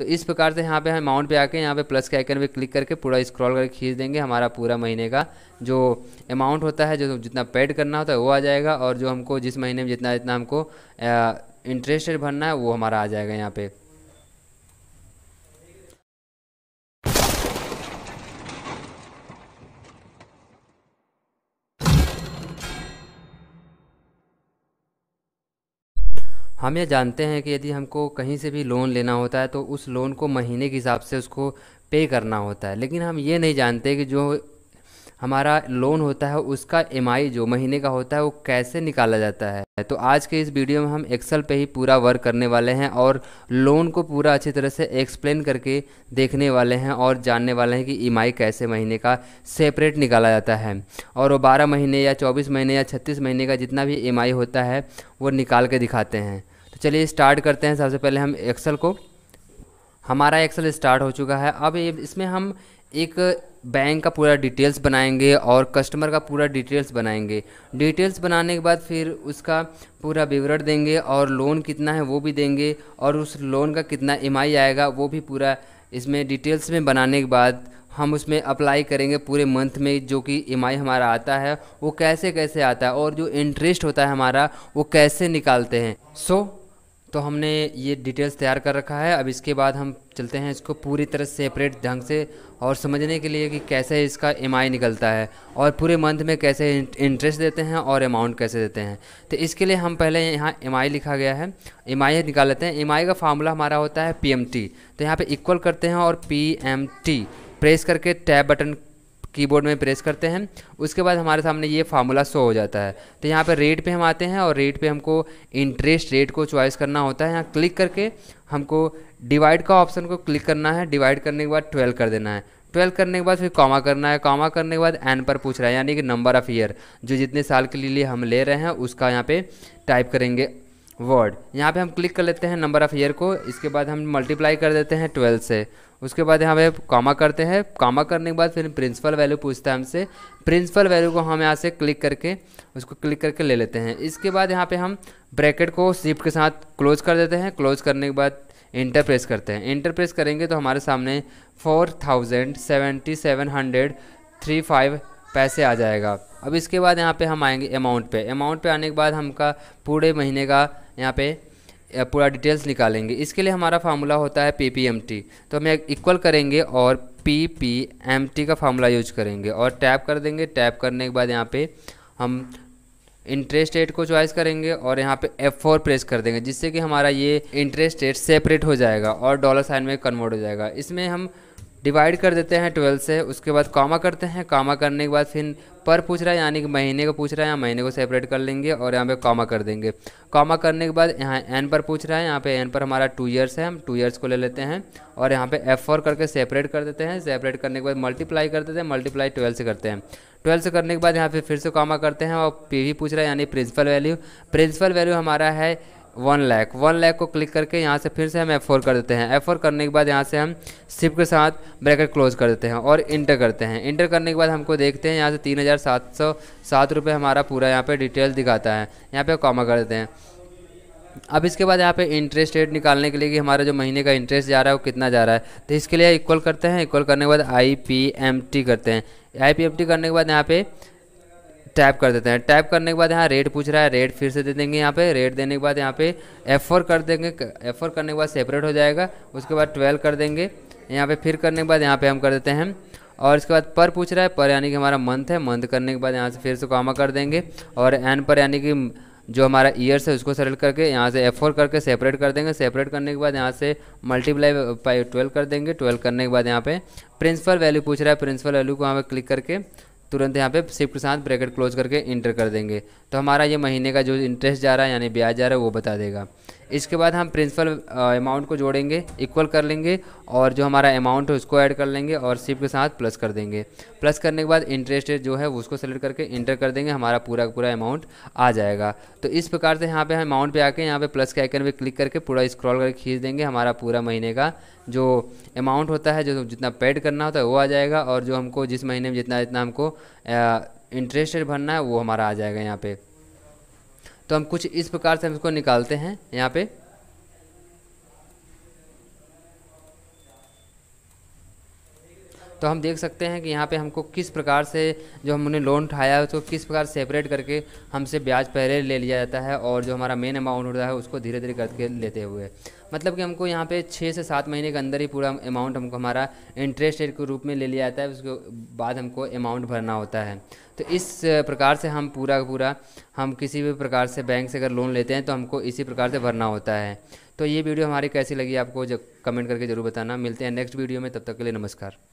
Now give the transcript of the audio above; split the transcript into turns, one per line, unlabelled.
तो इस प्रकार से यहाँ पे हम अमाउंट पे आके यहाँ पे प्लस के आइकन पे क्लिक करके पूरा स्क्रॉल करके खींच देंगे हमारा पूरा महीने का जो अमाउंट होता है जो जितना पेड करना होता है वो आ जाएगा और जो हमको जिस महीने में जितना जितना हमको इंटरेस्ट भरना है वो हमारा आ जाएगा यहाँ पर हम ये जानते हैं कि यदि हमको कहीं से भी लोन लेना होता है तो उस लोन को महीने के हिसाब से उसको पे करना होता है लेकिन हम ये नहीं जानते कि जो हमारा लोन होता है उसका एम जो महीने का होता है वो कैसे निकाला जाता है तो आज के इस वीडियो में हम एक्सेल पे ही पूरा वर्क करने वाले हैं और लोन को पूरा अच्छी तरह से एक्सप्लेन करके देखने वाले हैं और जानने वाले हैं कि ई कैसे महीने का सेपरेट निकाला जाता है और वो बारह महीने या चौबीस महीने या छत्तीस महीने का जितना भी ई होता है वो निकाल के दिखाते हैं चलिए स्टार्ट करते हैं सबसे पहले हम एक्सल को हमारा एक्सल स्टार्ट हो चुका है अब इसमें हम एक बैंक का पूरा डिटेल्स बनाएंगे और कस्टमर का पूरा डिटेल्स बनाएंगे डिटेल्स बनाने के बाद फिर उसका पूरा विवरण देंगे और लोन कितना है वो भी देंगे और उस लोन का कितना एम आएगा वो भी पूरा इसमें डिटेल्स में बनाने के बाद हम उसमें अप्लाई करेंगे पूरे मंथ में जो कि एम हमारा आता है वो कैसे कैसे आता है और जो इंटरेस्ट होता है हमारा वो कैसे निकालते हैं सो so, तो हमने ये डिटेल्स तैयार कर रखा है अब इसके बाद हम चलते हैं इसको पूरी तरह सेपरेट ढंग से और समझने के लिए कि कैसे इसका एम निकलता है और पूरे मंथ में कैसे इंटरेस्ट देते हैं और अमाउंट कैसे देते हैं तो इसके लिए हम पहले यहाँ एम लिखा गया है एम निकाल लेते हैं एम का फार्मूला हमारा होता है पी तो यहाँ पर इक्वल करते हैं और पी प्रेस करके टैब बटन कीबोर्ड में प्रेस करते हैं उसके बाद हमारे सामने ये फार्मूला शो हो जाता है तो यहाँ पर रेट पे हम आते हैं और रेट पे हमको इंटरेस्ट रेट को चॉइस करना होता है यहाँ क्लिक करके हमको डिवाइड का ऑप्शन को क्लिक करना है डिवाइड करने के बाद ट्वेल्व कर देना है ट्वेल्व करने के बाद फिर कॉमा करना है कॉमा करने के बाद एन पर पूछ रहा है यानी कि नंबर ऑफ़ ईयर जो जितने साल के लिए हम ले रहे हैं उसका यहाँ पे टाइप करेंगे वर्ड यहाँ पे हम क्लिक कर लेते हैं नंबर ऑफ़ ईयर को इसके बाद हम मल्टीप्लाई कर देते हैं ट्वेल्थ से उसके बाद यहाँ पे कामा करते हैं कामा करने के बाद फिर प्रिंसिपल वैल्यू पूछता है हमसे प्रिंसिपल वैल्यू को हम यहाँ से क्लिक करके उसको क्लिक करके ले लेते हैं इसके बाद यहाँ पे हम ब्रैकेट को शिफ्ट के साथ क्लोज कर देते हैं क्लोज करने के बाद इंटर प्रेस करते हैं इंटर प्रेस करेंगे तो हमारे सामने four thousand seventy seven hundred three five पैसे आ जाएगा अब इसके बाद यहाँ पे हम आएंगे अमाउंट पे अमाउंट पे आने के बाद हमका पूरे महीने का यहाँ पे पूरा डिटेल्स निकालेंगे इसके लिए हमारा फार्मूला होता है पी पी एम टी तो हम इक्वल करेंगे और पी पी एम टी का फार्मूला यूज करेंगे और टैप कर देंगे टैप करने के बाद यहाँ पे हम इंटरेस्ट रेट को चॉइस करेंगे और यहाँ पे F4 प्रेस कर देंगे जिससे कि हमारा ये इंटरेस्ट रेट सेपरेट हो जाएगा और डॉलर साइन में कन्वर्ट हो जाएगा इसमें हम डिवाइड कर देते हैं ट्वेल्थ से उसके बाद कामा करते हैं कामा करने के बाद फिर पर पूछ रहा है यानी कि महीने को पूछ रहा है यहाँ महीने को सेपरेट कर लेंगे और यहाँ पे कॉमा कर देंगे कॉमा करने के बाद यहाँ एन पर पूछ रहा है यहाँ पे एन पर हमारा टू ईयर्स है हम टू ईयर्स को ले लेते हैं और यहाँ पे एफ फोर करके सेपरेट कर देते हैं सेपरेट करने के बाद मल्टीप्लाई कर देते हैं मल्टीप्लाई ट्वेल्थ से करते हैं ट्वेल्थ से करने के बाद यहाँ पे फिर से कॉमा करते हैं और पी पूछ रहा है यानी प्रिंसिपल वैल्यू प्रिंसिपल वैल्यू हमारा है वन लैख वन लैख को क्लिक करके यहाँ से फिर से हम एफ कर देते हैं एफ करने के बाद यहाँ से हम सिप के साथ ब्रैकेट क्लोज कर देते हैं और इंटर करते हैं इंटर करने के बाद हमको देखते हैं यहाँ से तीन हज़ार सात सौ सात रुपये हमारा पूरा यहाँ पे डिटेल दिखाता है यहाँ पे कॉमा कर देते हैं अब इसके बाद यहाँ पे इंटरेस्ट रेट निकालने के लिए कि हमारा जो महीने का इंटरेस्ट जा रहा है वो कितना जा रहा है तो इसके लिए इक्वल करते हैं इक्वल करने के बाद आई पी एम टी करते हैं आई पी एम टी करने के बाद यहाँ पे टैप कर देते हैं टैप करने के बाद यहाँ रेट पूछ रहा है रेट फिर से दे देंगे यहाँ पे रेट देने के बाद यहाँ पे एफ फोर कर देंगे एफ फोर करने के बाद सेपरेट हो जाएगा उसके बाद ट्वेल्व कर देंगे यहाँ पे फिर करने के बाद यहाँ पे हम कर देते हैं और इसके बाद पर पूछ रहा है पर यानी कि हमारा मंथ है मंथ करने के बाद यहाँ से फिर से कामा कर देंगे और एन पर यानी कि जो हमारा ईयर्स है उसको सेलेक्ट करके यहाँ से एफ फोर करके सेपरेट कर देंगे सेपरेट करने के बाद यहाँ से मल्टीप्लाई बाई ट्वेल्व कर देंगे ट्वेल्व करने के बाद यहाँ पे प्रिंसिपल वैल्यू पूछ रहा है प्रिंसिपल वैल्यू को वहाँ पे क्लिक करके तुरंत यहाँ पे शिव के साथ ब्रैकेट क्लोज करके इंटर कर देंगे तो हमारा ये महीने का जो इंटरेस्ट जा रहा है यानी ब्याज जा रहा है वो बता देगा इसके बाद हम प्रिंसिपल अमाउंट uh, को जोड़ेंगे इक्वल कर लेंगे और जो हमारा अमाउंट है उसको ऐड कर लेंगे और सिप के साथ प्लस कर देंगे प्लस करने के बाद इंटरेस्ट जो है उसको सेलेक्ट करके इंटर कर देंगे हमारा पूरा पूरा अमाउंट आ जाएगा तो इस प्रकार से यहाँ पे हम अमाउंट पे आके यहाँ पे प्लस के आइकन पे क्लिक करके पूरा स्क्रॉल करके खींच देंगे हमारा पूरा महीने का जो अमाउंट होता है जो जितना पेड करना होता है वो आ जाएगा और जो हमको जिस महीने में जितना जितना हमको इंटरेस्ट uh, भरना है वो हमारा आ जाएगा यहाँ पर तो हम कुछ इस प्रकार से हम इसको निकालते हैं यहाँ पे तो हम देख सकते हैं कि यहाँ पे हमको किस प्रकार से जो हमने लोन उठाया है उसको किस प्रकार सेपरेट करके हमसे ब्याज पहले ले लिया जाता है और जो हमारा मेन अमाउंट होता है उसको धीरे धीरे करके लेते हुए मतलब कि हमको यहाँ पे छः से सात महीने के अंदर ही पूरा अमाउंट हमको हमारा इंटरेस्ट रेट के रूप में ले लिया जाता है उसके बाद हमको अमाउंट भरना होता है तो इस प्रकार से हम पूरा पूरा हम किसी भी प्रकार से बैंक से अगर लोन लेते हैं तो हमको इसी प्रकार से भरना होता है तो ये वीडियो हमारी कैसी लगी आपको कमेंट करके ज़रूर बताना मिलते हैं नेक्स्ट वीडियो में तब तक के लिए नमस्कार